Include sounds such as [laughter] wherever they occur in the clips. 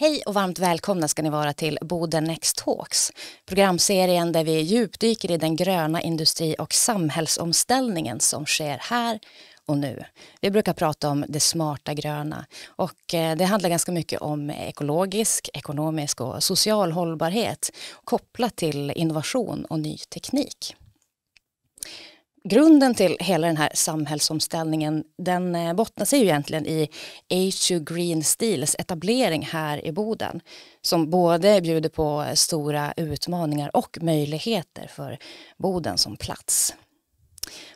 Hej och varmt välkomna ska ni vara till Boden Next Talks, programserien där vi djupdyker i den gröna industri och samhällsomställningen som sker här och nu. Vi brukar prata om det smarta gröna och eh, det handlar ganska mycket om ekologisk, ekonomisk och social hållbarhet kopplat till innovation och ny teknik grunden till hela den här samhällsomställningen den eh, bottnar sig ju egentligen i h 2 Green Steels etablering här i Boden som både bjuder på stora utmaningar och möjligheter för Boden som plats.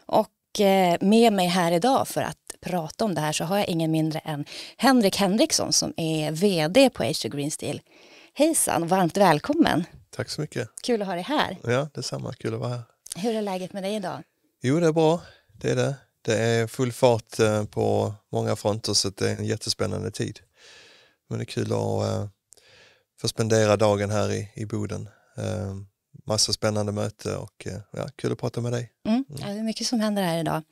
Och eh, med mig här idag för att prata om det här så har jag ingen mindre än Henrik Henriksson som är vd på h 2 Green Steel. Hejsan varmt välkommen! Tack så mycket! Kul att ha dig här! Ja, detsamma, kul att vara här. Hur är läget med dig idag? Jo, det är bra. Det är det. Det är full fart eh, på många fronter så det är en jättespännande tid. Men det är kul att eh, få spendera dagen här i, Boden. Eh, massa spännande möte och ja, kul att prata med dig. Mm. Mm. Ja, det är mycket som händer här idag.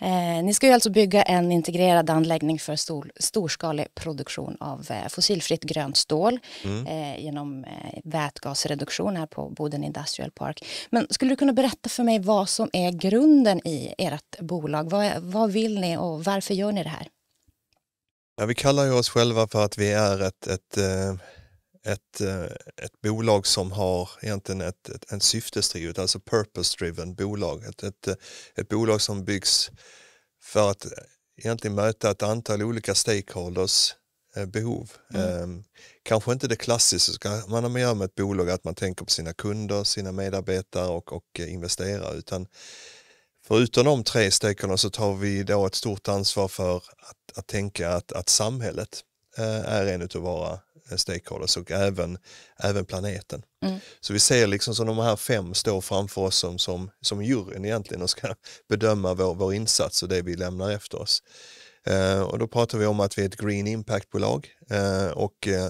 Eh, ni ska ju alltså bygga en integrerad anläggning för stor, storskalig produktion av eh, fossilfritt grönt stål mm. eh, genom eh, vätgasreduktion här på Boden Industrial Park. Men skulle du kunna berätta för mig vad som är grunden i ert bolag? Vad, vad vill ni och varför gör ni det här? Ja, vi kallar ju oss själva för att vi är ett, ett eh, ett, eh, ett bolag som har egentligen ett, ett, en syftesdrivet, alltså purpose-driven bolag. Ett, ett, eh, ett bolag som byggs för att eh, egentligen möta ett antal olika stakeholders behov. Mm. Um, kanske inte det klassiska man har med med ett bolag, att man tänker på sina kunder, sina medarbetare och, och investerare, utan förutom de tre stakeholderna så tar vi då ett stort ansvar för att, att tänka att, att samhället uh, är en av våra Eh, stakeholders och även, även planeten. Mm. Så vi ser liksom som de här fem står framför oss som, som, som juryn egentligen och ska bedöma vår, vår insats och det vi lämnar efter oss. Eh, och då pratar vi om att vi är ett green impact-bolag eh, och eh,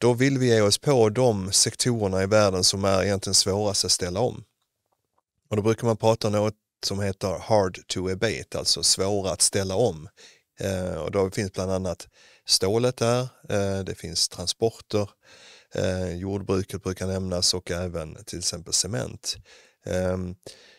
då vill vi ge oss på de sektorerna i världen som är egentligen svårast att ställa om. Och då brukar man prata om något som heter hard to abate, alltså svåra att ställa om. Eh, och då finns bland annat stålet där, eh, det finns transporter, eh, jordbruket brukar nämnas och även till exempel cement. Ehm,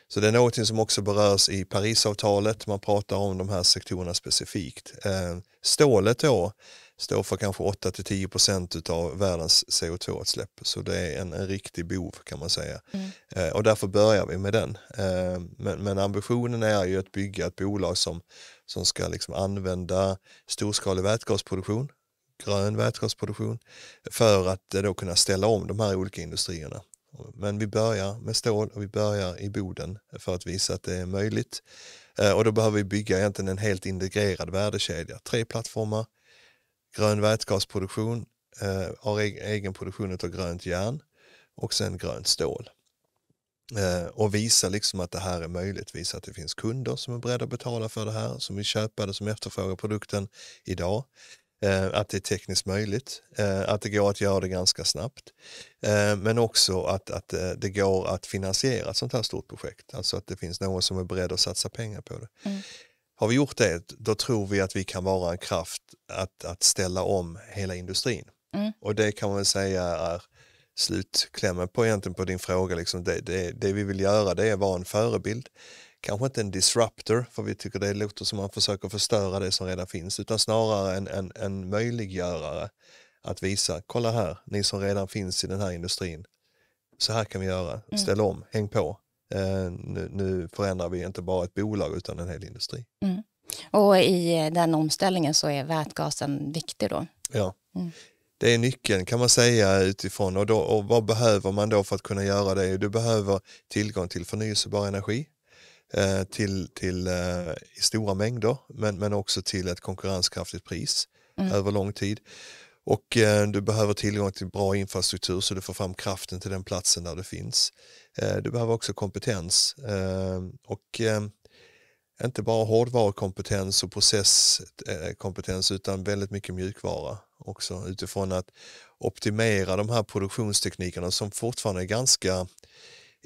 så det är någonting som också berörs i Parisavtalet, man pratar om de här sektorerna specifikt. Ehm, stålet då står för kanske 8-10 procent av världens CO2-utsläpp, så det är en, en riktig bov kan man säga. Mm. Eh, och därför börjar vi med den. Ehm, men, men ambitionen är ju att bygga ett bolag som som ska liksom använda storskalig vätgasproduktion, grön vätgasproduktion, för att eh, då kunna ställa om de här olika industrierna. Men vi börjar med stål och vi börjar i Boden för att visa att det är möjligt. Eh, och då behöver vi bygga egentligen en helt integrerad värdekedja. Tre plattformar, grön vätgasproduktion, eh, e-, egen produktion av grönt järn och sen grönt stål. Eh, och visa liksom att det här är möjligt, visa att det finns kunder som är beredda att betala för det här, som vill köpa det, som efterfrågar produkten idag. Eh, att det är tekniskt möjligt, eh, att det går att göra det ganska snabbt. Men också att, att det går att finansiera ett sånt här stort projekt, alltså att det finns någon som är beredd att satsa pengar på det. Mm. Har vi gjort det, då tror vi att vi kan vara en kraft att, att ställa om hela industrin. Mm. Och det kan man väl säga är slutklämmen på egentligen på din fråga. Liksom det, det, det, vi vill göra det är att vara en förebild. Kanske inte en disruptor, för vi tycker det låter som man försöker förstöra det som redan finns, utan snarare en, en, en möjliggörare att visa, kolla här, ni som redan finns i den här industrin, så här kan vi göra, mm. om, häng på. Eh, nu, nu, förändrar vi inte bara ett bolag utan en hel industri. Mm. Och i den omställningen så är vätgasen viktig då? Ja. Mm det är nyckeln kan man säga utifrån och, då, och vad behöver man då för att kunna göra det? Du behöver tillgång till förnyelsebar energi eh, till, till eh, i stora mängder men, men också till ett konkurrenskraftigt pris mm. över lång tid. Och eh, du behöver tillgång till bra infrastruktur så du får fram kraften till den platsen där det finns. Eh, du behöver också kompetens eh, och eh, inte bara hårdvarukompetens och processkompetens eh, utan väldigt mycket mjukvara också utifrån att optimera de här produktionsteknikerna som fortfarande är ganska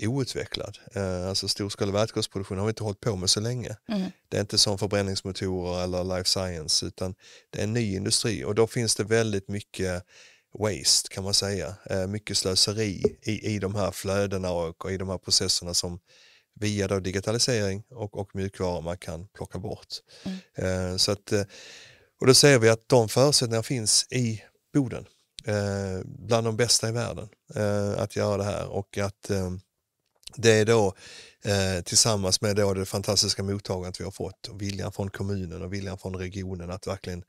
outvecklad. Eh, alltså storskalig vätgasproduktion har vi inte hållit på med så länge. Mm. Det är inte som förbränningsmotorer eller life science utan det är en ny industri och då finns det väldigt mycket waste kan man säga, eh, mycket slöseri i, i de här flödena och, och i de här processerna som via då digitalisering och, och mjukvaror man kan plocka bort. Mm. Eh, så att, eh, och då ser vi att de förutsättningarna finns i Boden, eh, bland de bästa i världen eh, att göra det här och att eh, det är då eh, tillsammans med då det fantastiska mottagandet vi har fått, och viljan från kommunen och viljan från regionen att verkligen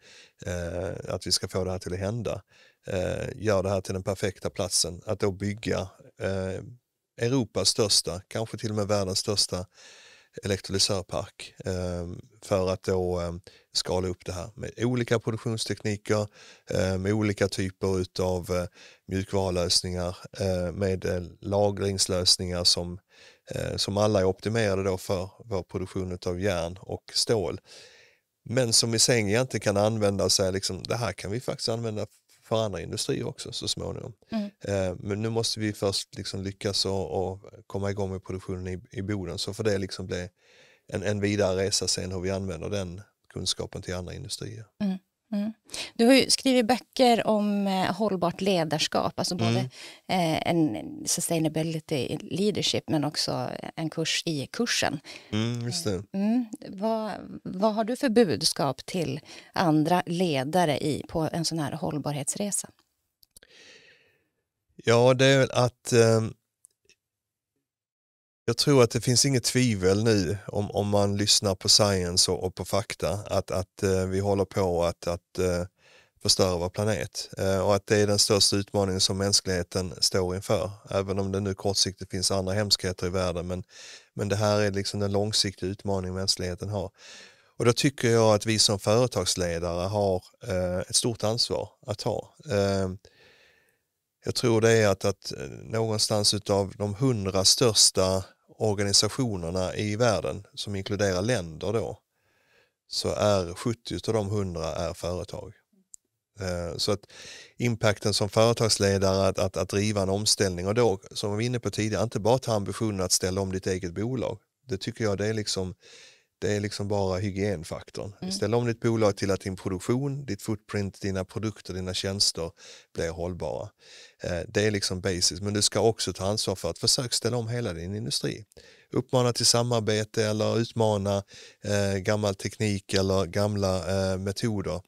att vi ska få det här till att hända, gör det här till den perfekta platsen att då bygga Europas största, kanske till och med världens största elektrolysörpark ehm, för att då ehm, skala upp det här med olika produktionstekniker, ehm, med olika typer av eh, mjukvarulösningar, eh, med eh, lagringslösningar som, som alla är optimerade då för vår produktion av järn och stål. Men som i säng egentligen kan använda sig, liksom, det här kan vi faktiskt använda för andra industrier också så småningom. Mm. Eh, men nu måste vi först liksom lyckas och, och komma igång med produktionen i, i Boden så får det liksom bli en, en vidare resa sen hur vi använder den kunskapen till andra industrier. Mm. Mm. Du har ju skrivit böcker om eh, hållbart ledarskap, alltså både mm. Eh, en sustainability leadership men också en kurs i kursen. Mm, just det. Mm. Vad, vad har du för budskap till andra ledare i, på en sån här hållbarhetsresa? Ja, det är väl att um jag tror att det finns inget tvivel nu om, om man lyssnar på science och, och på fakta att, att eh, vi håller på att, att eh, förstöra vår planet eh, och att det är den största utmaningen som mänskligheten står inför. Även om det nu kortsiktigt finns andra hemskheter i världen men, men det här är liksom den långsiktiga utmaning mänskligheten har. Och då tycker jag att vi som företagsledare har eh, ett stort ansvar att ta. Eh, jag tror det är att, att eh, någonstans av de hundra största organisationerna i världen som inkluderar länder då så är 70 av de 100 är företag. Eh, så att impacten som företagsledare att, att, att driva en omställning och då som vi var inne på tidigare, inte bara ta ambitionen att ställa om ditt eget bolag. Det tycker jag det är liksom det är liksom bara hygienfaktorn. Mm. Ställ om ditt bolag till att din produktion, ditt footprint, dina produkter, dina tjänster blir hållbara. Eh, det är liksom basis, men du ska också ta ansvar för att försöka ställa om hela din industri. Uppmana till samarbete eller utmana eh, gammal teknik eller gamla eh, metoder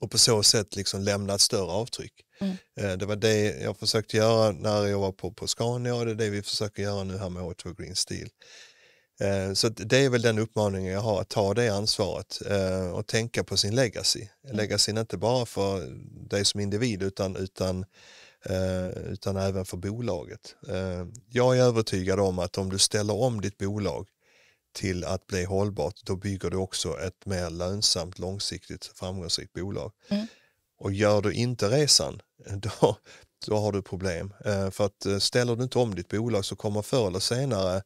och på så sätt liksom lämna ett större avtryck. Mm. Eh, det var det jag försökte göra när jag var på, på Scania och det är det vi försöker göra nu här med H2 Green Steel. Eh, så det är väl den uppmaningen jag har, att ta det ansvaret eh, och tänka på sin legacy. Mm. Legacyn inte bara för dig som individ utan, utan, eh, utan även för bolaget. Jag är övertygad om att om du ställer om ditt bolag till att bli hållbart, då bygger du också ett mer lönsamt, långsiktigt, framgångsrikt bolag. Mm. Och gör du inte resan, [laughs] då, då har du problem. För att ställer du inte om ditt bolag så kommer förr eller senare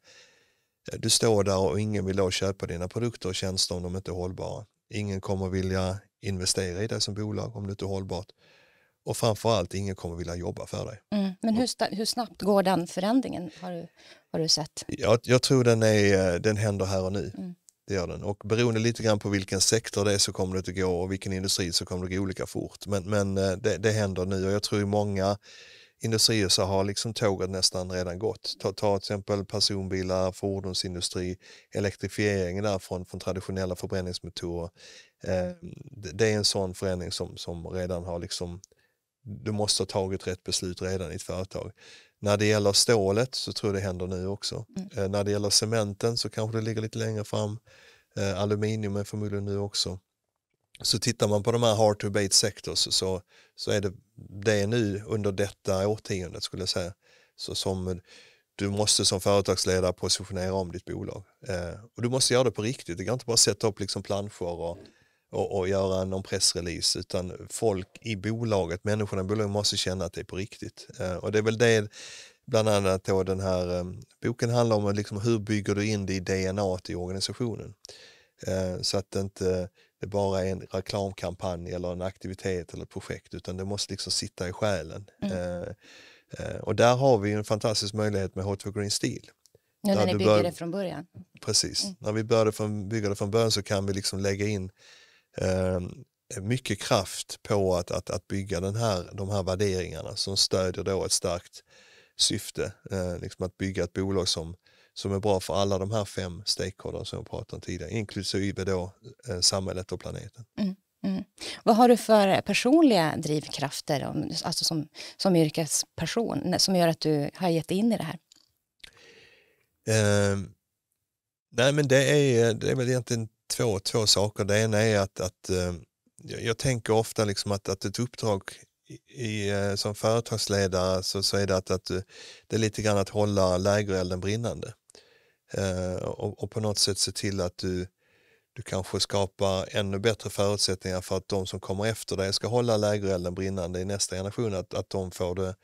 du står där och ingen vill då köpa dina produkter och tjänster om de inte är hållbara. Ingen kommer vilja investera i dig som bolag om det inte är hållbart. Och framförallt, ingen kommer vilja jobba för dig. Mm. Men hur, hur, snabbt går den förändringen? Har du, har du sett? Jag, jag tror den, är, eh, den händer här och nu. Mm. Det gör den. Och beroende lite grann på vilken sektor det är så kommer det att gå och vilken industri så kommer det gå olika fort. Men, men eh, det, det händer nu och jag tror många industrier så har liksom tåget nästan redan gått. Ta, ta till exempel personbilar, fordonsindustri, elektrifieringen där från, från traditionella förbränningsmotorer. Eh, det, det, är en sån förändring som, som redan har liksom, du måste ha tagit rätt beslut redan i ett företag. När det gäller stålet så tror jag det händer nu också. Mm. Eh, när det gäller cementen så kanske det ligger lite längre fram. Eh, aluminium är förmodligen nu också. Så tittar man på de här hard to abate sectors så, så är det det är nu under detta årtiondet skulle jag säga. Så som, du måste som företagsledare positionera om ditt bolag. Eh, och du måste göra det på riktigt. det kan inte bara sätta upp liksom planscher och, och, och göra någon pressrelease utan folk i bolaget, människorna i bolaget måste känna att det är på riktigt. Eh, och det är väl det bland annat då den här eh, boken handlar om liksom, hur bygger du in det i DNA i organisationen. Eh, så att det inte det bara är en reklamkampanj eller en aktivitet eller projekt utan det måste liksom sitta i själen. Mm. Eh, eh och där har vi en fantastisk möjlighet med H2 Green Steel. Nu när ni bygger bör... det från början? Precis, mm. när vi började från, bygga det från början så kan vi liksom lägga in eh, mycket kraft på att, att, att bygga den här, de här värderingarna som stödjer då ett starkt syfte, eh, liksom att bygga ett bolag som som är bra för alla de här fem stakeholders som jag pratade om tidigare, inklusive då eh, samhället och planeten. Mm, mm. Vad har du för personliga drivkrafter, alltså som, som yrkesperson, som gör att du har gett in i det här? Eh, nej men det är, det är väl egentligen två, två saker. Det ena är att, att eh, jag tänker ofta liksom att, att ett uppdrag i, eh, som företagsledare så, så är det att, att eh, det är lite grann att hålla lägerelden brinnande. Eh, och, och, på något sätt se till att du, du kanske skapar ännu bättre förutsättningar för att de som kommer efter dig ska hålla lägerelden brinnande i nästa generation, att, att de får det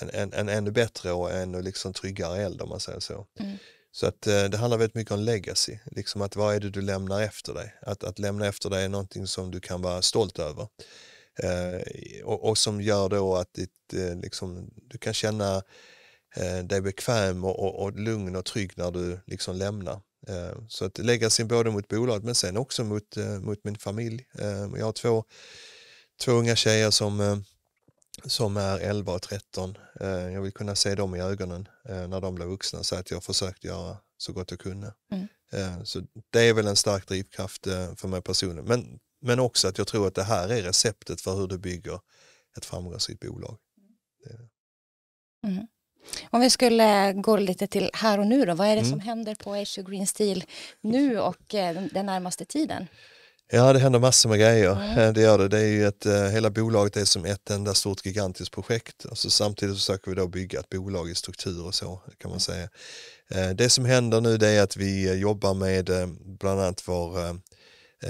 en, en, en ännu bättre och ännu liksom tryggare eld om man säger så. Mm. Så att eh, det handlar väldigt mycket om legacy, liksom att vad är det du lämnar efter dig? Att, att lämna efter dig är någonting som du kan vara stolt över. Eh, och, och, som gör då att ditt, eh, liksom, du kan känna Eh, det är bekväm och, och, och, lugn och trygg när du liksom lämnar. Eh, så att lägga sin både mot bolaget men sen också mot, eh, mot min familj. jag har två, två unga tjejer som, som är 11 och 13. jag vill kunna se dem i ögonen när de blir vuxna så att jag försökt göra så gott jag kunde. Mm. så det är väl en stark drivkraft för mig personligen. Men, men också att jag tror att det här är receptet för hur du bygger ett framgångsrikt bolag. Mm. Om vi skulle gå lite till här och nu då, vad är det mm. som händer på H2 Green Steel nu och eh, den närmaste tiden? Ja, det händer massor med grejer. Mm. Eh, det gör det. det är ju ett, eh, hela bolaget är som ett enda stort gigantiskt projekt och alltså, så samtidigt försöker vi då bygga ett bolag i struktur och så kan man säga. Det som händer nu det är att vi jobbar med bland annat vår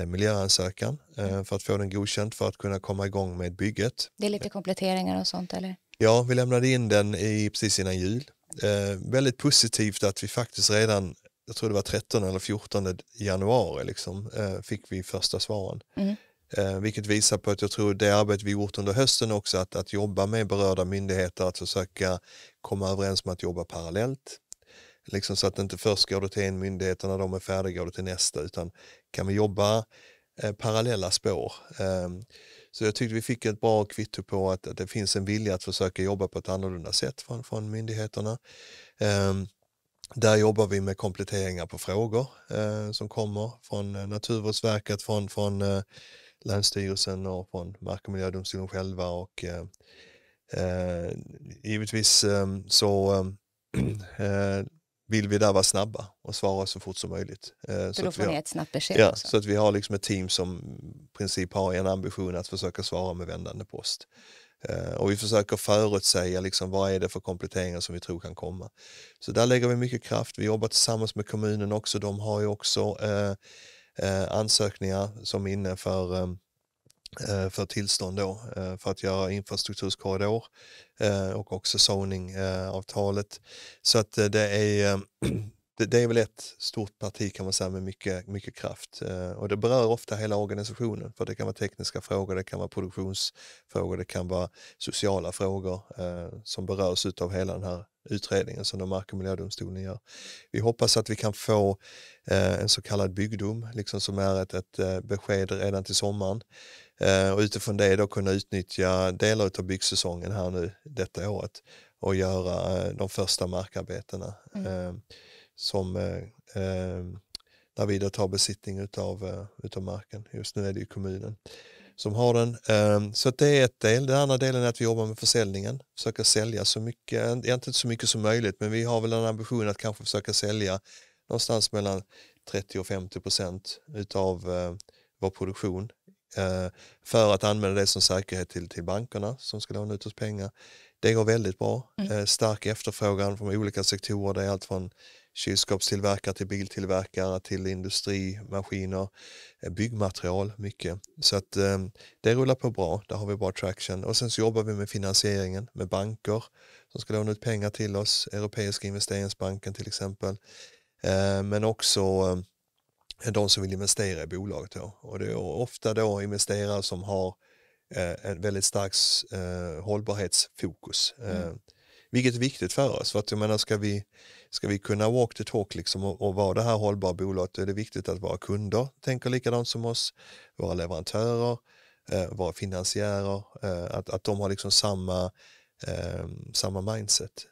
miljöansökan för att få den godkänd för att kunna komma igång med bygget. Det är lite kompletteringar och sånt eller? Ja, vi lämnade in den i, precis innan jul. Eh, väldigt positivt att vi faktiskt redan, jag tror det var 13 eller 14 januari, liksom, eh, fick vi första svaren. Mm. Eh, vilket visar på att jag tror det arbete vi gjort under hösten också, att, att jobba med berörda myndigheter, att försöka komma överens om att jobba parallellt. Liksom så att det inte först går det till en myndighet och när de är färdiga går det till nästa, utan kan vi jobba eh, parallella spår. Ehm, så jag tyckte vi fick ett bra kvitto på att, att det finns en vilja att försöka jobba på ett annorlunda sätt från, från myndigheterna. Um, där jobbar vi med kompletteringar på frågor eh, som kommer från eh, Naturvårdsverket, från, från eh, Länsstyrelsen och från Mark och miljödomstolen själva. Och, eh, eh givetvis ehm, så ehm, [clears throat] eh, vill vi där vara snabba och svara så fort som möjligt. Så, eh, så då får ni ett snabbt besked? Ja, så att vi har liksom ett team som i princip har en ambition att försöka svara med vändande post. Eh, och vi försöker förutsäga liksom vad är det för kompletteringar som vi tror kan komma. Så där lägger vi mycket kraft. Vi jobbar tillsammans med kommunen också. De har ju också eh, eh ansökningar som är inne för ehm, Eh, för tillstånd då eh, för att göra infrastrukturskorridor eh, och också zoning Så att det är, [clears throat] det är väl ett stort parti kan man säga med mycket, mycket kraft och det berör ofta hela organisationen för det kan vara tekniska frågor, det kan vara produktionsfrågor, det kan vara sociala frågor som berörs av hela den här utredningen som de mark och miljödomstolen gör. Vi hoppas att vi kan få en så kallad byggdom liksom som är ett, ett besked redan till sommaren Eh, och utifrån det då kunna utnyttja delar av byggsäsongen här nu detta året och göra eh, de första markarbetena mm. Ehm, som eh, ehm, där vi då tar besittning utav, utav marken. Just nu är det ju kommunen som har den. Ehm, så det är ett del. Den andra delen är att vi jobbar med försäljningen, försöka sälja så mycket, egentligen så mycket som möjligt, men vi har väl en ambition att kanske försöka sälja någonstans mellan 30 och 50 procent utav vår produktion Eh, för att använda det som säkerhet till, till bankerna som ska låna ut oss pengar. Det går väldigt bra. Mm. Eh, stark efterfrågan från olika sektorer. Det är allt från kylskåpstillverkare till biltillverkare till industrimaskiner, eh, byggmaterial, mycket. Så att det rullar på bra, där har vi bra traction. Och sen så jobbar vi med finansieringen, med banker som ska låna ut pengar till oss, Europeiska investeringsbanken till exempel. Men också de som vill investera i bolaget. Då. Och det är ofta då investerare som har eh, en väldigt stark eh, hållbarhetsfokus. Mm. Eh, vilket är viktigt för oss. För att jag menar, ska, vi, ska vi kunna walk the talk liksom och, och vara det här hållbara bolaget då är det viktigt att våra kunder tänker likadant som oss, våra leverantörer, eh, våra finansiärer, eh, att, att de har liksom samma, eh, samma mindset.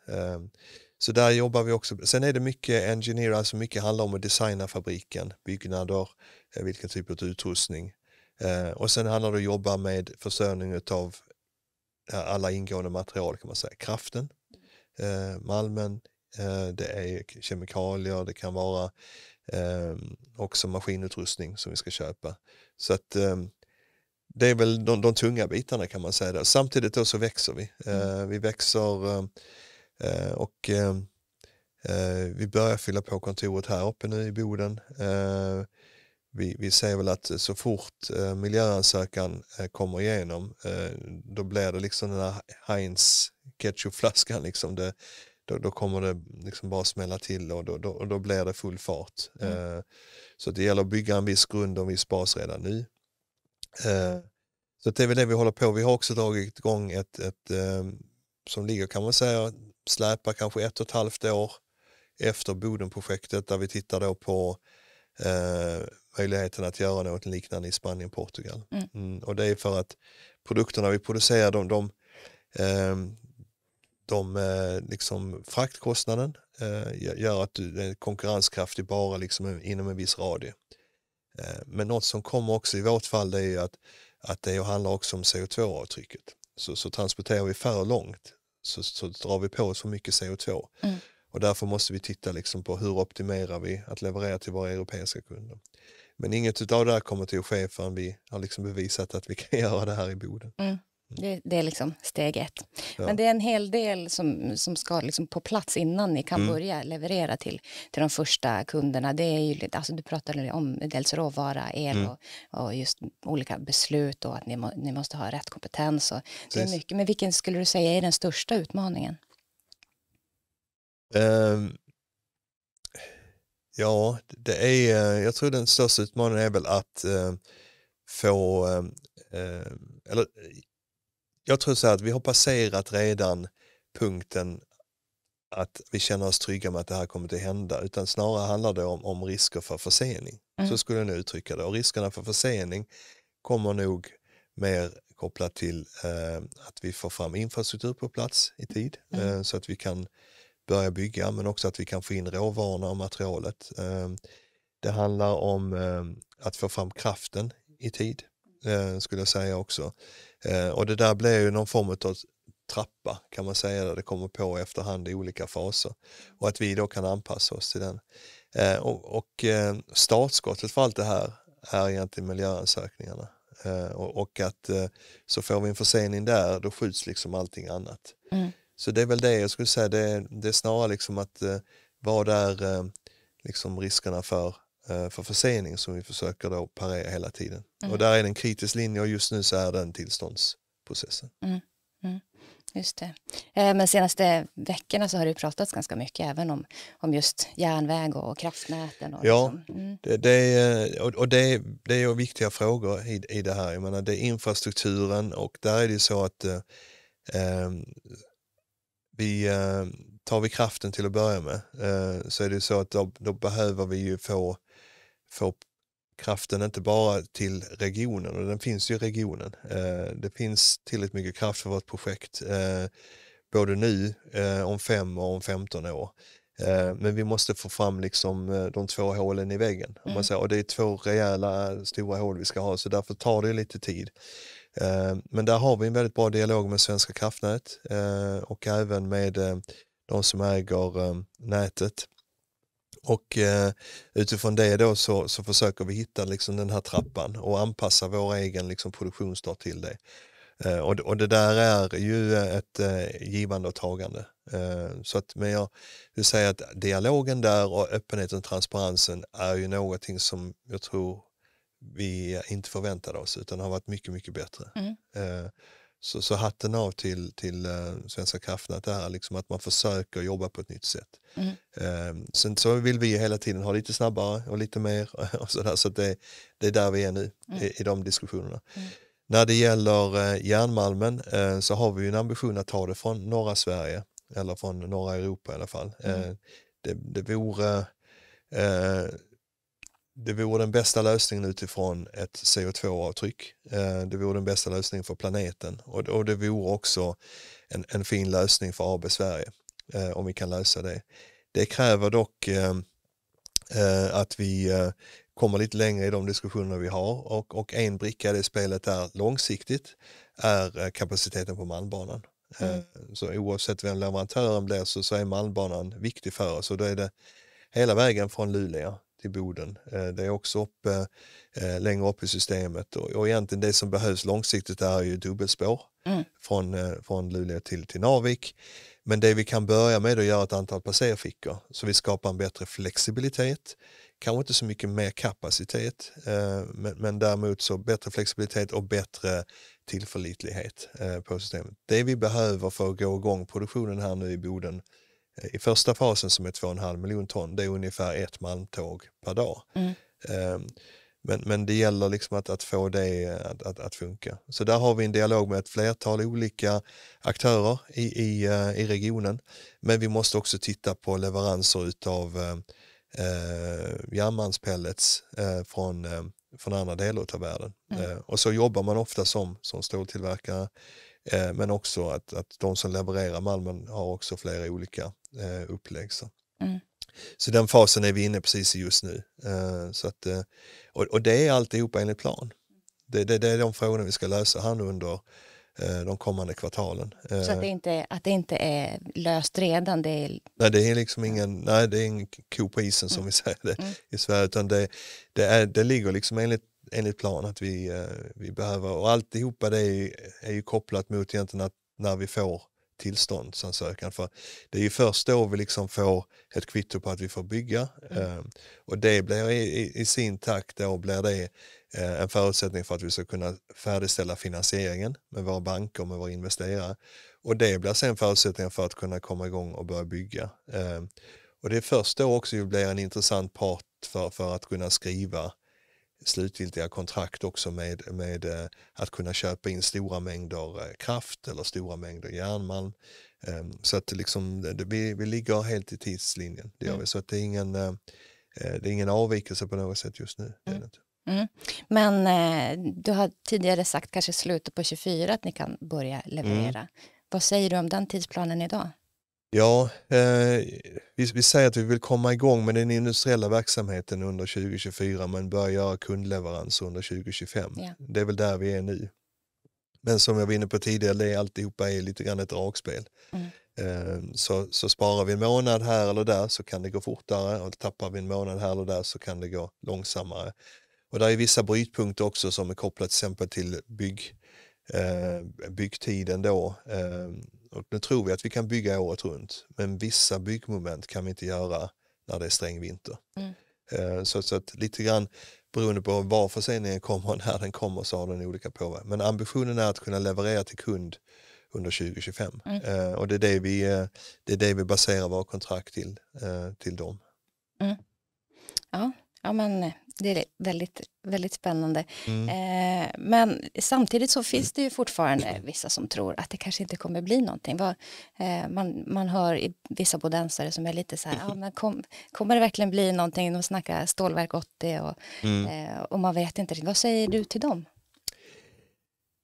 Så där jobbar vi också. Sen är det mycket engineer, alltså mycket handlar om att designa fabriken, byggnader, eh, vilka typer av utrustning. Eh, och sen handlar det om att jobba med försörjning av eh, alla ingående material kan man säga. Kraften, malmen, det är kemikalier, det kan vara ehm, också maskinutrustning som vi ska köpa. Så att ehm, det är väl de, de tunga bitarna kan man säga. Där. Samtidigt då så växer vi. Mm. Vi växer ehm, Eh, och eh, eh, vi börjar fylla på kontoret här uppe nu i Boden. Vi, vi ser väl att så fort eh, miljöansökan kommer igenom då blir det liksom den här Heinz ketchupflaskan. Liksom det, då, då, kommer det liksom bara smälla till och då, då, då blir det full fart. Mm. så det gäller att bygga en viss grund och en viss bas redan nu. så det är väl det vi håller på Vi har också dragit igång ett, ett som ligger kan man säga släpar kanske ett och ett halvt år efter Bodenprojektet där vi tittar då på eh, möjligheten att göra något liknande i Spanien och Portugal. Mm. Mm, och det är för att produkterna vi producerar, de, de, eh, de eh, liksom fraktkostnaden eh, gör att du är konkurrenskraftig bara liksom inom en viss radie. Eh, men något som kommer också i vårt fall det är att, att det handlar också om CO2-avtrycket. Så, så transporterar vi färre långt så, så drar vi på oss för mycket CO2. Mm. Och därför måste vi titta liksom på hur optimerar vi att leverera till våra europeiska kunder. Men inget av det här kommer till att ske förrän vi har liksom bevisat att vi kan [laughs] göra det här i Boden. Mm. Det, det, är liksom steg ett. Ja. Men det är en hel del som, som ska liksom på plats innan ni kan mm. börja leverera till, till de första kunderna. Det är ju, alltså du pratade om dels råvara, el mm. och, och, just olika beslut och att ni, må, ni måste ha rätt kompetens. Och det är mycket. Men vilken skulle du säga är den största utmaningen? Um, ja, det är, jag tror den största utmaningen är väl att uh, få, uh, eller jag tror så här att vi har passerat redan punkten att vi känner oss trygga med att det här kommer att hända, utan snarare handlar det om, om risker för försening. Mm. Så skulle jag nu uttrycka det. Och riskerna för försening kommer nog mer kopplat till eh, att vi får fram infrastruktur på plats i tid, mm. eh, så att vi kan börja bygga, men också att vi kan få in råvarorna och materialet. Eh, det handlar om eh, att få fram kraften i tid eh, skulle jag säga också. Eh, och det där blir ju någon form av trappa kan man säga där det kommer på efterhand i olika faser och att vi då kan anpassa oss till den. Eh, och, och eh, startskottet för allt det här är egentligen miljöansökningarna eh, och, och, att eh, så får vi en försening där då skjuts liksom allting annat. Mm. Så det är väl det jag skulle säga, det, det är snarare liksom att vad är liksom riskerna för Eh, för försening som vi försöker då parera hela tiden. Mm. Och där är det en kritisk linje och just nu så är den tillståndsprocessen. Mm. Mm. Just det. Eh, men senaste veckorna så har det pratats ganska mycket även om, om just järnväg och kraftnäten. Och ja, liksom. Mm. det, det, är, och det, det är viktiga frågor i, i det här. Jag menar, det är infrastrukturen och där är det så att eh, ehm, vi, eh, tar vi kraften till att börja med eh, så är det så att då, då behöver vi ju få få kraften inte bara till regionen och den finns ju i regionen. Eh, det finns tillräckligt mycket kraft för vårt projekt eh, både nu, eh, om fem och om 15 år. Men vi måste få fram liksom de två hålen i väggen. Om man mm. säger. Och det är två rejäla stora hål vi ska ha så därför tar det lite tid. Men där har vi en väldigt bra dialog med Svenska kraftnät och även med de som äger nätet. Och eh, utifrån det då så, så försöker vi hitta liksom den här trappan och anpassa vår egen liksom, produktionsstart till det. Eh, och, och det där är ju ett eh, givande och tagande. Eh, så att, men jag vill säga att dialogen där och öppenheten och transparensen är ju någonting som jag tror vi inte förväntade oss utan har varit mycket, mycket bättre. Mm. Eh, så, så hatten av till, till uh, Svenska kraftnät där, liksom att man försöker jobba på ett nytt sätt. Mm. Um, sen så vill vi hela tiden ha lite snabbare och lite mer [laughs] och sådär, så det, det är där vi är nu mm. i, i de diskussionerna. Mm. När det gäller uh, järnmalmen uh, så har vi en ambition att ta det från norra Sverige, eller från norra Europa i alla fall. Mm. Ehm, det, det vore det vore den bästa lösningen utifrån ett CO2-avtryck. Eh, det vore den bästa lösningen för planeten och det vore också en, en fin lösning för AB Sverige eh, om vi kan lösa det. Det kräver dock eh, att vi kommer lite längre i de diskussioner vi har och, och en bricka i det spelet är långsiktigt är kapaciteten på Malmbanan. Mm. Så oavsett vem leverantören blir så, så är Malmbanan viktig för oss och då är det hela vägen från Luleå till Boden. Eh, det är också upp, eh, eh, längre upp i systemet och, egentligen det som behövs långsiktigt är ju dubbelspår mm. från, från Luleå till, till Narvik. Men det vi kan börja med är att göra ett antal passerfickor så vi skapar en bättre flexibilitet, kanske inte så mycket mer kapacitet men, men däremot så bättre flexibilitet och bättre tillförlitlighet på systemet. Det vi behöver för att gå igång produktionen här nu i Boden i första fasen som är 2,5 miljon ton, det är ungefär ett malmtåg per dag. Mm. Ehm, men, men det gäller liksom att, att få det att, att, att, funka. Så där har vi en dialog med ett flertal olika aktörer i, i, eh, i regionen. Men vi måste också titta på leveranser av eh, eh, järnmalmspellets eh, från, eh, från andra delar av världen. Mm. Eh, och så jobbar man ofta som, som ståltillverkare Eh, men också att, att de som levererar malmen har också flera olika eh, upplägg. Så. Mm. så den fasen är vi inne precis i just nu. Eh, så att, eh, och, och det är alltihopa enligt plan. Det, det, det är de frågorna vi ska lösa här nu under eh, de kommande kvartalen. Så att det eh, inte, att det inte är löst redan? Det är... Nej, det är liksom ingen, nej, det är ingen ko på isen som mm. vi säger det mm. i Sverige, utan det, det, är, det ligger liksom enligt enligt plan att vi, eh, vi behöver och alltihopa det är ju, är ju kopplat mot egentligen att när vi får tillståndsansökan. För det är ju först då vi liksom får ett kvitto på att vi får bygga mm. Ehm, och det blir i, i, sin takt då blir det eh, en förutsättning för att vi ska kunna färdigställa finansieringen med våra banker och med våra investerare och det blir sen förutsättningen för att kunna komma igång och börja bygga. Ehm, och det är först då också vi blir en intressant part för, för att kunna skriva slutgiltiga kontrakt också med, med eh, att kunna köpa in stora mängder eh, kraft eller stora mängder järnmalm. Ehm, så att liksom, vi, vi ligger helt i tidslinjen, det gör mm. vi. Så att det är, ingen, eh, det är ingen avvikelse på något sätt just nu. Mm. Mm. Men du har tidigare sagt kanske slutet på 24 att ni kan börja mm. leverera. Vad säger du om den tidsplanen idag? Ja, eh, vi, vi, säger att vi vill komma igång med den industriella verksamheten under 2024 men börja göra kundleveranser under 2025. Ja. Det är väl där vi är nu. Men som jag var inne på tidigare, det är alltihopa är lite grann ett dragspel. Mm. Eh, så, så sparar vi en månad här eller där så kan det gå fortare och tappar vi en månad här eller där så kan det gå långsammare. Och där är vissa brytpunkter också som är kopplat till exempel till bygg, eh, byggtiden då. Eh, och nu tror vi att vi kan bygga året runt men vissa byggmoment kan vi inte göra när det är sträng vinter. Mm. Eh, så, så, att lite grann beroende på var förseningen kommer och när den kommer så har den olika påverkan. Men ambitionen är att kunna leverera till kund under 2025 mm. Eh, och det är det, vi, eh, det är det vi baserar våra kontrakt till, till dem. Mm. Ja. Ja, men eh, det är väldigt, väldigt spännande. Mm. Eh, men samtidigt så finns det ju fortfarande vissa som tror att det kanske inte kommer bli någonting. Eh, man, man hör vissa bodensare som är lite så här, ja, men kom, kommer det verkligen bli någonting? De snackar Stålverk 80 och, mm. och man vet inte. Vad säger du till dem?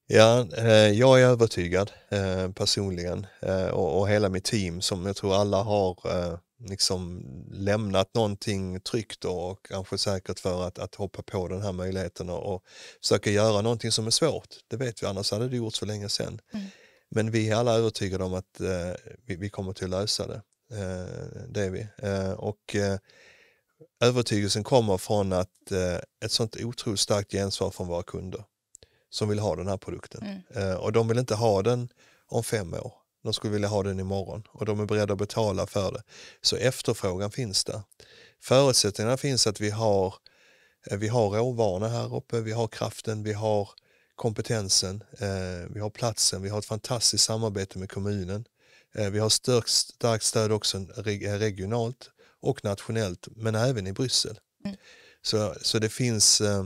Ja, jag är övertygad personligen och hela mitt team som jag tror alla har liksom lämnat någonting tryggt och kanske säkert för att, att hoppa på den här möjligheten och, och försöka göra någonting som är svårt. Det vet vi, annars hade det gjorts för länge sedan. Mm. Men vi är alla övertygade om att eh, vi, vi, kommer till att lösa det. Eh, det är vi. Eh, och eh, övertygelsen kommer från att eh, ett sånt otroligt starkt gensvar från våra kunder som vill ha den här produkten. Mm. Eh, och de vill inte ha den om fem år de skulle vilja ha den imorgon och de är beredda att betala för det. Så efterfrågan finns där. Förutsättningarna finns att vi har, eh, vi har råvarorna här uppe, vi har kraften, vi har kompetensen, eh, vi har platsen, vi har ett fantastiskt samarbete med kommunen. Eh, vi har starkt, starkt stöd också eh, regionalt och nationellt, men även i Bryssel. Mm. Så, så det finns eh,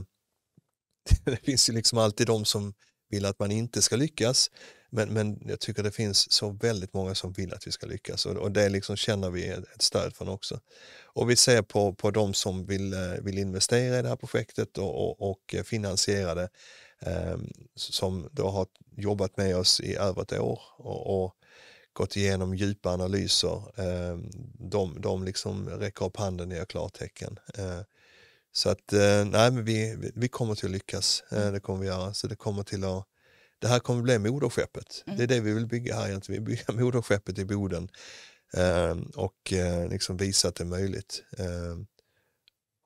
[laughs] det finns ju liksom alltid de som vill att man inte ska lyckas. Men, men jag tycker det finns så väldigt många som vill att vi ska lyckas och, och det liksom känner vi ett stöd från också. Och vi ser på, på de som vill, eh, vill investera i det här projektet och, och, och finansiera det eh, som då har jobbat med oss i över ett år och, och gått igenom djupa analyser. Eh, de, de liksom räcker upp handen och ger klartecken. Eh, så att eh, nej, men vi, vi kommer till att lyckas, eh, mm. det kommer vi göra. Så det kommer till att det här kommer bli moderskeppet. Mm. Det är det vi vill bygga här egentligen. Vi vill bygga [laughs] moderskeppet i Boden eh, och eh, liksom visa att det är möjligt. Eh,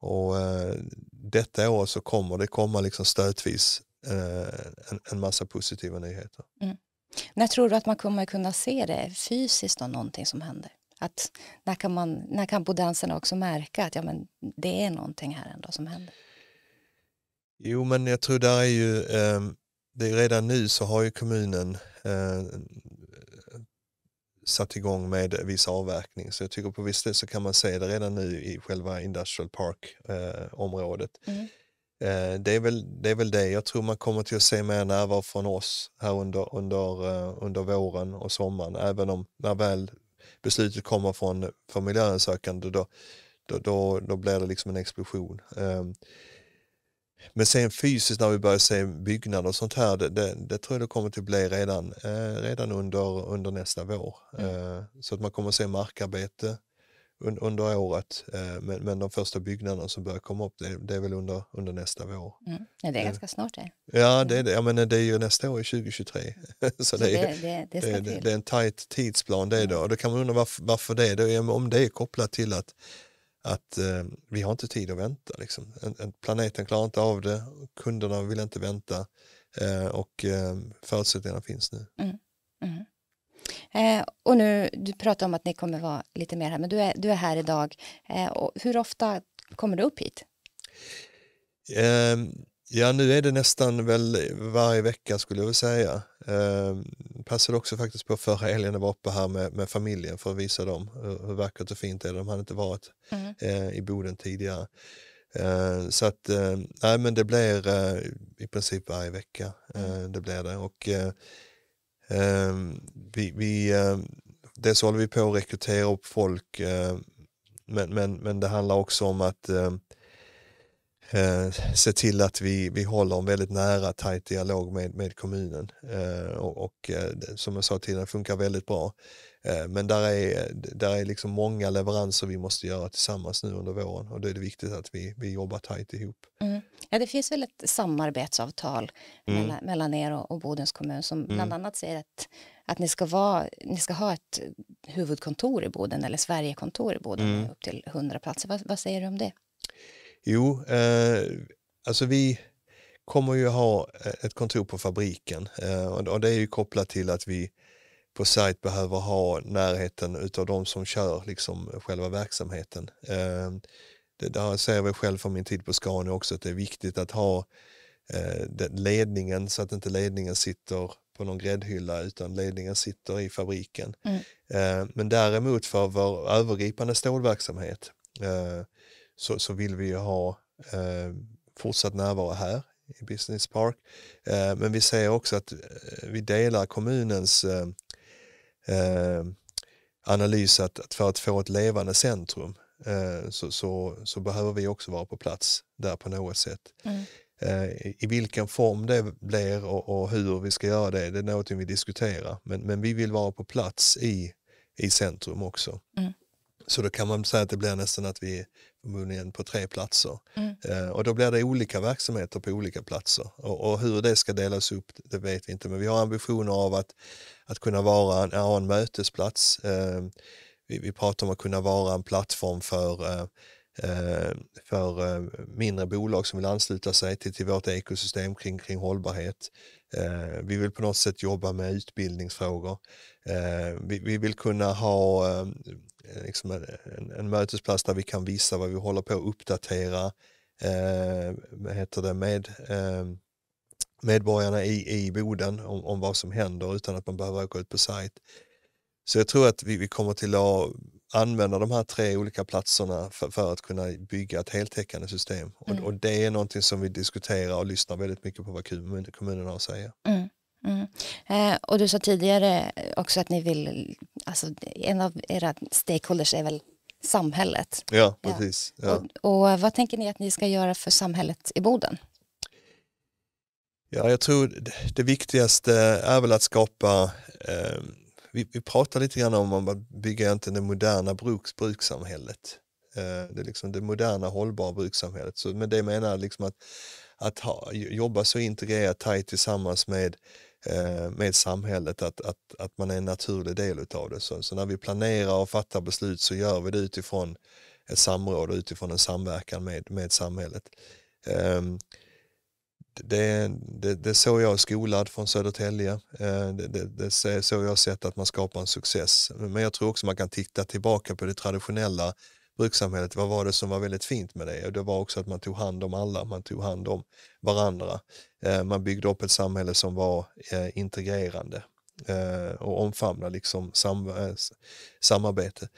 och eh, detta år så kommer det komma liksom stötvis eh, en, en, massa positiva nyheter. Mm. När tror du att man kommer kunna se det fysiskt och någonting som händer? Att när kan, man, när kan bodenserna också märka att ja, men det är någonting här ändå som händer? Jo, men jag tror där är ju eh, det är redan nu så har ju kommunen eh, satt igång med viss avverkning. Så jag tycker på visst sätt så kan man se det redan nu i själva Industrial Park-området. Eh, mm. eh, det, är väl, det är väl det jag tror man kommer till att se mer närvaro från oss här under, under, eh, under våren och sommaren. Även om när väl beslutet kommer från, från miljöansökande då, då, då, då blir det liksom en explosion. Ehm, men sen fysiskt när vi börjar se byggnader och sånt här, det, det, det tror jag det kommer att bli redan, eh, redan under, under nästa vår. Mm. Eh, så att man kommer att se markarbete un, under året, eh, men, men de första byggnaderna som börjar komma upp, det, det är väl under, under nästa vår. Mm. Ja, det är eh. ganska snart det. Ja, mm. det, ja men det är ju nästa år, 2023. [laughs] så, så det, är, det, det, det, det, är en tajt tidsplan det då. Mm. Och då kan man undra varför, varför det är, det. om det är kopplat till att att eh, vi har inte tid att vänta. Liksom. En, en, planeten klarar inte av det, kunderna vill inte vänta eh, och eh, förutsättningarna finns nu. Mm. Mm. Eh, och nu, du pratar om att ni kommer vara lite mer här, men du är, du är här idag. Eh, och hur ofta kommer du upp hit? Ehm, Ja, nu är det nästan väl varje vecka skulle jag vilja säga. Eh, passade också faktiskt på förra helgen när jag var uppe här med, med, familjen för att visa dem hur, hur vackert och fint det är. De hade inte varit mm. eh, i Boden tidigare. Eh, så att, eh, nej men det blir eh, i princip varje vecka. Mm. Eh, det blir det. Och, eh, ehm, vi, vi, eh, dels håller vi på att rekrytera upp folk ehm, men, men, men det handlar också om att ehm, Eh, se till att vi, vi håller en väldigt nära, tajt dialog med, med kommunen. Eh, och, och eh, som jag sa tidigare, funkar väldigt bra. Eh, men där är, där är liksom många leveranser vi måste göra tillsammans nu under våren och då är det viktigt att vi, vi jobbar tajt ihop. Mm. Ja, det finns väl ett samarbetsavtal mm. mellan, mellan, er och, och, Bodens kommun som mm. bland annat säger att, att ni, ska vara, ni ska ha ett huvudkontor i Boden eller Sverigekontor i Boden mm. upp till 100 platser. Vad, vad säger du om det? Jo, eh, alltså vi kommer ju ha eh, ett kontor på fabriken eh, och det är ju kopplat till att vi på sajt behöver ha närheten utav de som kör liksom själva verksamheten. Eh, det, där ser vi själv från min tid på Scania också att det är viktigt att ha eh, ledningen så att inte ledningen sitter på någon gräddhylla utan ledningen sitter i fabriken. Mm. Eh, men däremot för vår övergripande stålverksamhet eh, så, så vill vi ju ha eh, fortsatt närvaro här i Business Park. Eh, men vi ser också att eh, vi delar kommunens analys att, att för att få ett levande centrum så, så, så, behöver vi också vara på plats där på något sätt. Mm. I vilken form det blir och, och, hur vi ska göra det, det är något vi diskuterar. Men, men vi vill vara på plats i, i centrum också. Mm. Så då kan man säga att det blir nästan att vi munnen på tre platser. Mm. Eh, och då blir det olika verksamheter på olika platser. Och, och, hur det ska delas upp, det vet vi inte. Men vi har ambitioner av att, att kunna vara en, en mötesplats. Eh, vi, vi, pratar om att kunna vara en plattform för eh, eh för eh, mindre bolag som vill ansluta sig till, till vårt ekosystem kring, kring hållbarhet. Eh, vi vill på något sätt jobba med utbildningsfrågor. Eh, vi, vi, vill kunna ha ehm, eh, liksom en, en, mötesplats där vi kan visa vad vi håller på att uppdatera eh, heter det, med ehm, medborgarna i, i Boden om, om vad som händer utan att man behöver åka ut på sajt. Så jag tror att vi, vi kommer till att använda de här tre olika platserna för, för att kunna bygga ett heltäckande system. Mm. Och, och, det är någonting som vi diskuterar och lyssnar väldigt mycket på vad kommunerna har att säga. Mm. Mm. Eh, och du sa tidigare eh, också att ni vill, alltså en av era stakeholders är väl samhället? Ja, precis. Ja. Ja. Och, och vad tänker ni att ni ska göra för samhället i Boden? Ja, jag tror det viktigaste är väl att skapa eh, vi, vi pratar lite grann om att bygga det moderna bruks, brukssamhället. Eh, det, är liksom det moderna hållbara brukssamhället. Så med det menar jag liksom att, att ha, jobba så integrerat tajt tillsammans med, eh, med samhället att, att, att man är en naturlig del av det. Så, så när vi planerar och fattar beslut så gör vi det utifrån ett samråd och utifrån en samverkan med, med samhället. Um, det, det, det är så jag är skolad från Södertälje. Eh, det, det, det är så jag har sett att man skapar en success. Men jag tror också man kan titta tillbaka på det traditionella brukssamhället. Vad var det som var väldigt fint med det? det var också att man tog hand om alla, man tog hand om varandra. Eh, man byggde upp ett samhälle som var eh, integrerande och omfamnade liksom sam, samarbete.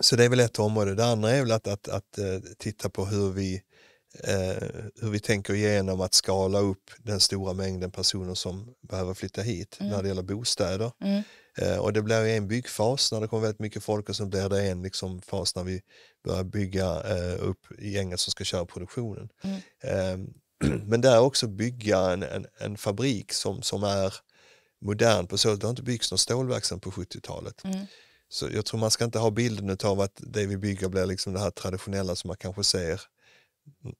Så det är väl ett område. Det andra är väl att, att, att titta på hur vi eh, hur vi tänker igenom att skala upp den stora mängden personer som behöver flytta hit mm. när det gäller bostäder. Mm. Eh, och det blir en byggfas när det kommer väldigt mycket folk och sen blir det en liksom, fas när vi börjar bygga eh, upp gänget som ska köra produktionen. Mm. Ehm, [clears throat] men där också bygga en, en, en, fabrik som, som är modern på så sätt, det har inte byggts någon stålverk på 70-talet. Mm. Så jag tror man ska inte ha bilden av att det vi bygger blir liksom det här traditionella som man kanske ser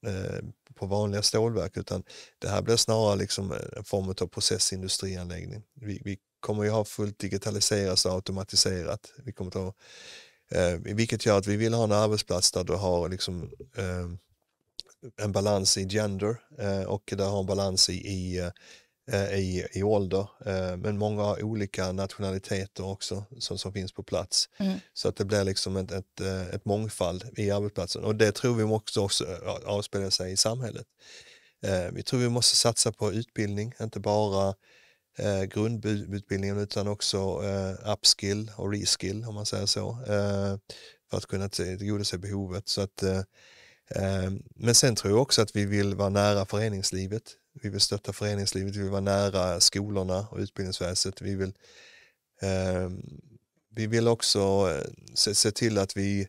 Eh, på vanliga stålverk utan det här blir snarare liksom eh, en form av processindustrianläggning. Vi, vi kommer ju ha fullt digitaliserat och automatiserat. Vi kommer att eh, vilket gör att vi vill ha en arbetsplats där du har liksom, eh, en balans i gender eh, och där har en balans i, i eh, Eh, i, i ålder, eh, men många har olika nationaliteter också som, som finns på plats. Mm. Så att det blir liksom ett, ett, eh, ett mångfald i arbetsplatsen och det tror vi också, också avspeglar sig i samhället. Vi tror vi måste satsa på utbildning, inte bara grundutbildningen utan också upskill och reskill om man säger så, för att kunna tillgodose behovet. Så att, men sen tror jag också att vi vill vara nära föreningslivet vi vill stötta föreningslivet, vi vill vara nära skolorna och utbildningsväsendet. Vi vill, eh, vi vill också eh, se, se till att vi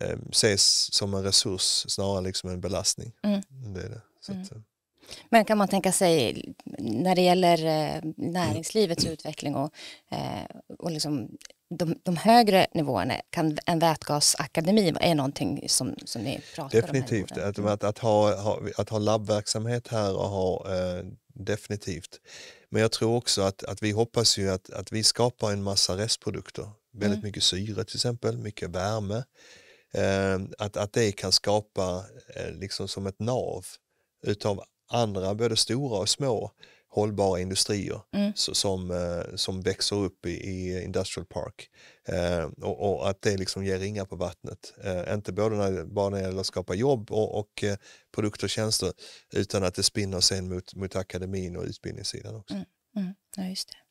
eh, ses som en resurs snarare liksom än liksom en belastning. Mm. Det är det. Så mm. att, eh. men kan man tänka sig, eh, när det gäller näringslivets mm. utveckling och, och liksom de, de högre nivåerna, kan en vätgasakademi är någonting som, som ni pratar definitivt. om? Definitivt, att, att, ha, ha, att ha labbverksamhet här och ha eh, definitivt. Men jag tror också att, att vi hoppas ju att, att vi skapar en massa restprodukter. Väldigt mm. mycket syre till exempel, mycket värme. Eh, att, att det kan skapa eh, liksom som ett nav utav andra, både stora och små hållbara industrier mm. som, eh, som växer upp i, i Industrial Park. Eh, och, och, att det liksom ger ringar på vattnet. Eh, inte både när, bara när det gäller att skapa jobb och, och eh, produkter och tjänster utan att det spinner sen mot, mot akademin och utbildningssidan också. Mm, mm. Ja, just det.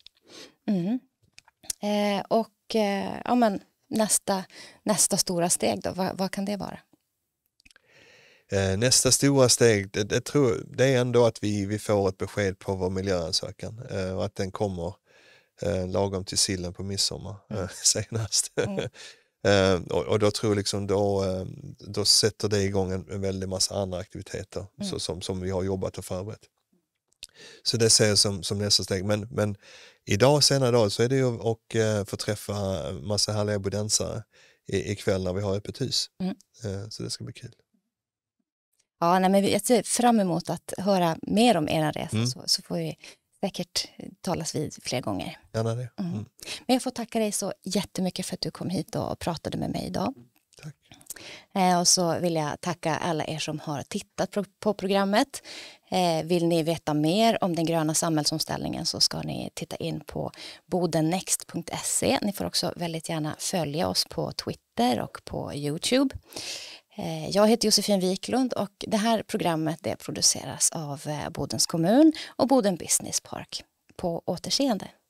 Mm. Eh, och ja, men nästa, nästa stora steg då, vad, vad kan det vara? Eh, nästa stora steg, det, det, tror, det är ändå att vi, vi får ett besked på vår miljöansökan eh, och att den kommer eh, lagom till sillen på midsommar mm. [laughs] senast. Mm. [laughs] och, och, då tror liksom då, då sätter det igång en, en väldig massa andra aktiviteter mm. så, som, som vi har jobbat och förberett. Så det ser jag som, som nästa steg. Men, men idag, senare idag så är det ju och eh, få träffa massa härliga bodensare ikväll när vi har öppet hus. Mm. så det ska bli kul. Ja, nej, men jag ser fram emot att höra mer om er resa mm. så, så, får vi säkert eh, talas vid fler gånger. Gärna det. Mm. Mm. Men jag får tacka dig så jättemycket för att du kom hit och pratade med mig idag. Tack. Eh, och så vill jag tacka alla er som har tittat på, på programmet. Eh, vill ni veta mer om den gröna samhällsomställningen så ska ni titta in på bodennext.se. Ni får också väldigt gärna följa oss på Twitter och på Youtube. Eh, jag heter Josefin Wiklund och det här programmet det produceras av eh, Bodens kommun och Boden Business Park. På återseende.